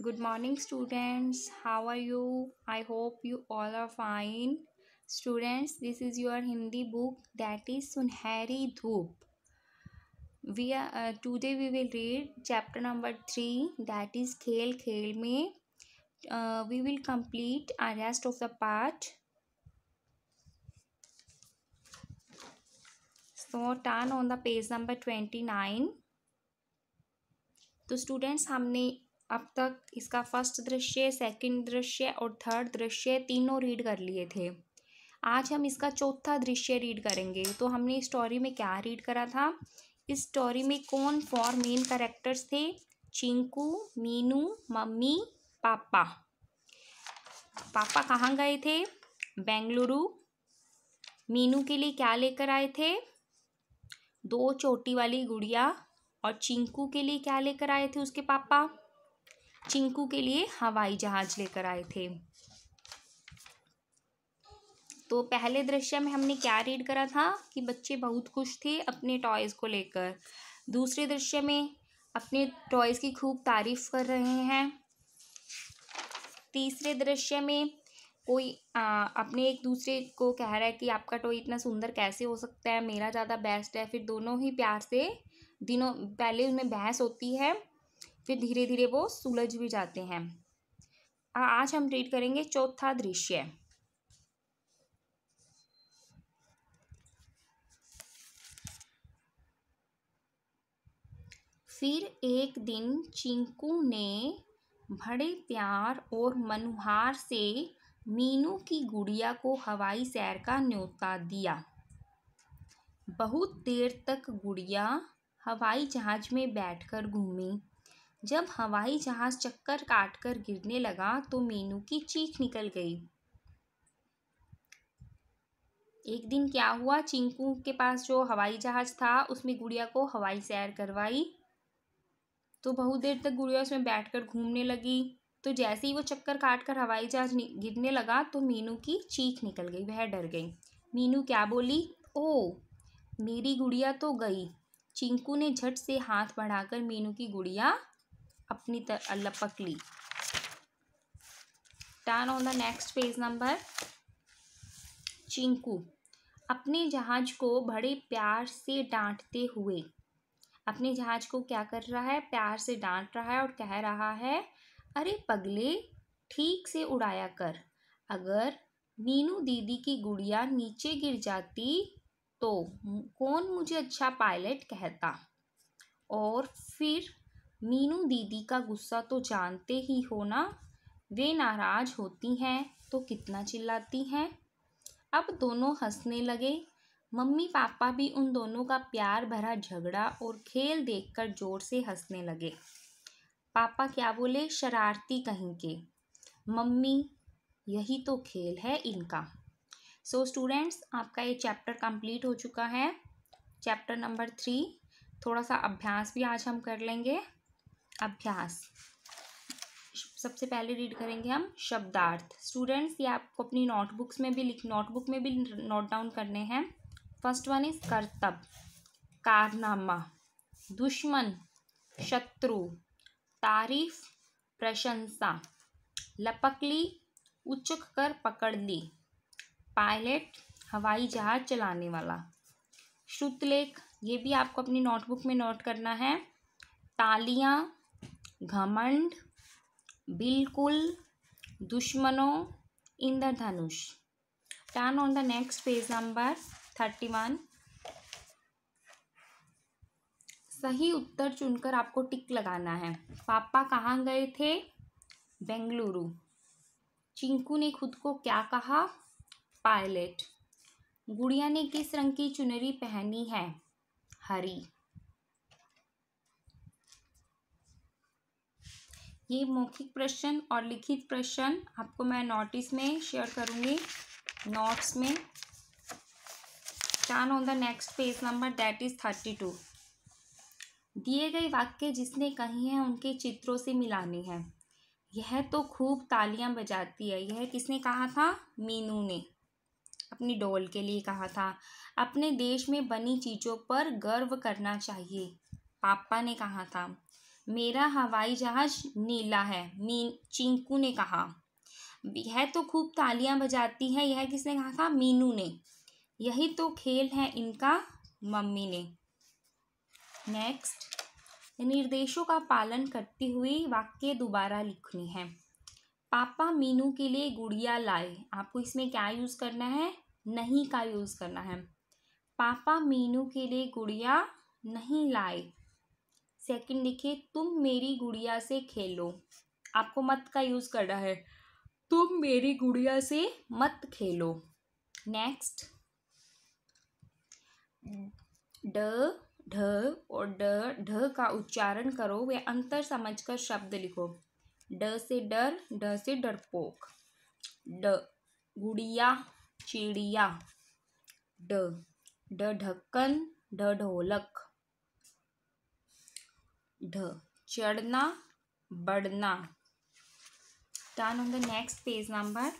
good morning students how are you i hope you all are fine students this is your hindi book that is sunhari dhoop we are uh, today we will read chapter number 3 that is khel khel Me. uh, we will complete rest of the part so turn on the page number 29 तो students हमने अब तक इसका first दृश्य second दृश्य और third दृश्य तीनों रीड कर लिए थे आज हम इसका चौथा दृश्य रीड करेंगे तो हमने स्टोरी में क्या रीड करा था इस स्टोरी में कौन फॉर मेन करेक्टर्स थे चिंकू मीनू मम्मी पापा पापा कहाँ गए थे बेंगलुरु मीनू के लिए क्या लेकर आए थे दो चोटी वाली गुड़िया और चिंकू के लिए क्या लेकर आए थे उसके पापा चिंकू के लिए हवाई जहाज लेकर आए थे तो पहले दृश्य में हमने क्या रीड करा था कि बच्चे बहुत खुश थे अपने टॉयज़ को लेकर दूसरे दृश्य में अपने टॉयज़ की खूब तारीफ़ कर रहे हैं तीसरे दृश्य में कोई आ, अपने एक दूसरे को कह रहा है कि आपका टॉय इतना सुंदर कैसे हो सकता है मेरा ज़्यादा बेस्ट है फिर दोनों ही प्यार से दिनों पहले उनमें बहस होती है फिर धीरे धीरे वो सुलझ भी जाते हैं आज हम ट्रीट करेंगे चौथा दृश्य फिर एक दिन चिंकू ने बड़े प्यार और मनुहार से मीनू की गुड़िया को हवाई सैर का न्योता दिया बहुत देर तक गुड़िया हवाई जहाज में बैठकर घूमी जब हवाई जहाज चक्कर काट कर गिरने लगा तो मीनू की चीख निकल गई एक दिन क्या हुआ चिंकू के पास जो हवाई जहाज था उसमें गुड़िया को हवाई सैर करवाई तो बहुत देर तक गुड़िया उसमें बैठकर घूमने लगी तो जैसे ही वो चक्कर काट कर हवाई जहाज गिरने लगा तो मीनू की चीख निकल गई वह डर गई मीनू क्या बोली ओ मेरी गुड़िया तो गई चिंकू ने झट से हाथ बढ़ाकर मीनू की गुड़िया अपनी लपक ली turn on the next page number Chinku अपने जहाज को बड़े प्यार से डांटते हुए अपने जहाज को क्या कर रहा है प्यार से डांट रहा है और कह रहा है अरे पगले ठीक से उड़ाया कर अगर मीनू दीदी की गुड़िया नीचे गिर जाती तो कौन मुझे अच्छा पायलट कहता और फिर मीनू दीदी का गुस्सा तो जानते ही हो ना वे नाराज़ होती हैं तो कितना चिल्लाती हैं अब दोनों हंसने लगे मम्मी पापा भी उन दोनों का प्यार भरा झगड़ा और खेल देखकर जोर से हंसने लगे पापा क्या बोले शरारती कहीं के मम्मी यही तो खेल है इनका सो so स्टूडेंट्स आपका ये चैप्टर कंप्लीट हो चुका है चैप्टर नंबर थ्री थोड़ा सा अभ्यास भी आज हम कर लेंगे अभ्यास सबसे पहले रीड करेंगे हम शब्दार्थ स्टूडेंट्स ये आपको अपनी नोटबुक्स में भी लिख नोटबुक में भी नोट डाउन करने हैं फर्स्ट वन इज कर्तव्य कारनामा दुश्मन शत्रु तारीफ प्रशंसा लपक ली उचक कर पकड़ ली पायलट हवाई जहाज चलाने वाला श्रुतलेख ये भी आपको अपनी नोटबुक में नोट करना है तालियां घमंड बिल्कुल दुश्मनों इंद्रधनुष on the next page number thirty one सही उत्तर चुनकर आपको टिक लगाना है पापा कहाँ गए थे बेंगलुरु चिंकू ने खुद को क्या कहा पायलट गुड़िया ने किस रंग की चुनरी पहनी है हरी ये मौखिक प्रश्न और लिखित प्रश्न आपको मैं नोटिस में शेयर करूँगी नोट्स में turn on the next page number that is thirty two दिए गए वाक्य जिसने कही हैं उनके चित्रों से मिलानी है यह तो खूब तालियां बजाती है यह किसने कहा था मीनू ने अपनी डोल के लिए कहा था अपने देश में बनी चीज़ों पर गर्व करना चाहिए पापा ने कहा था मेरा हवाई जहाज़ नीला है मीन चिंकू ने कहा यह तो खूब तालियां बजाती है यह किसने कहा था मीनू ने यही तो खेल है इनका मम्मी ने नेक्स्ट निर्देशों का पालन करती हुई वाक्य दोबारा लिखनी है पापा मीनू के लिए गुड़िया लाए आपको इसमें क्या यूज़ करना है नहीं का यूज़ करना है पापा मीनू के लिए गुड़िया नहीं लाए सेकंड देखिए तुम मेरी गुड़िया से खेलो आपको मत का यूज़ करना है तुम मेरी गुड़िया से मत खेलो नेक्स्ट ड ढ और ड ढ का उच्चारण करो वे अंतर समझकर शब्द लिखो ड से डर ड से डरपोक ड गुड़िया चिड़िया ड ढक्कन ढ ढोलक ढ चढ़ना बढ़ना turn on the next page number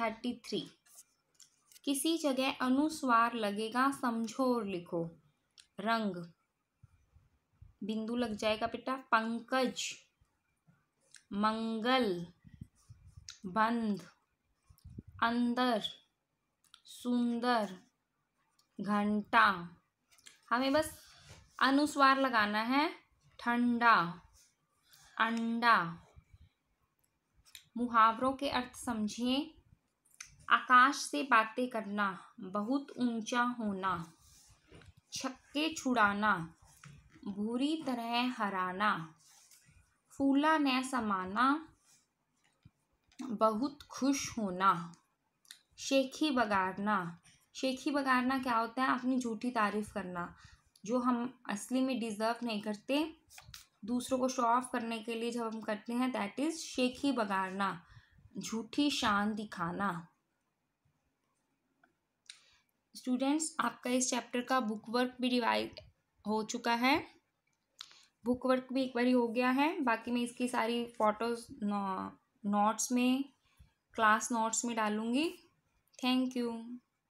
thirty three किसी जगह अनुस्वार लगेगा समझो और लिखो रंग बिंदु लग जाएगा बेटा पंकज मंगल बंद अंदर सुंदर घंटा हमें बस अनुस्वार लगाना है ठंडा अंडा मुहावरों के अर्थ समझिए आकाश से बातें करना बहुत ऊंचा होना छक्के छुड़ाना बुरी तरह हराना फूला न समाना बहुत खुश होना शेखी बगाड़ना शेखी बगाड़ना क्या होता है अपनी झूठी तारीफ करना जो हम असली में डिज़र्व नहीं करते दूसरों को शो ऑफ करने के लिए जब हम करते हैं दैट इज़ शेखी बगाड़ना झूठी शान दिखाना स्टूडेंट्स आपका इस चैप्टर का बुक वर्क भी डिवाइड हो चुका है बुक वर्क भी एक बारी हो गया है बाकी मैं इसकी सारी फोटोज़ नोट्स में क्लास नोट्स में डालूँगी थैंक यू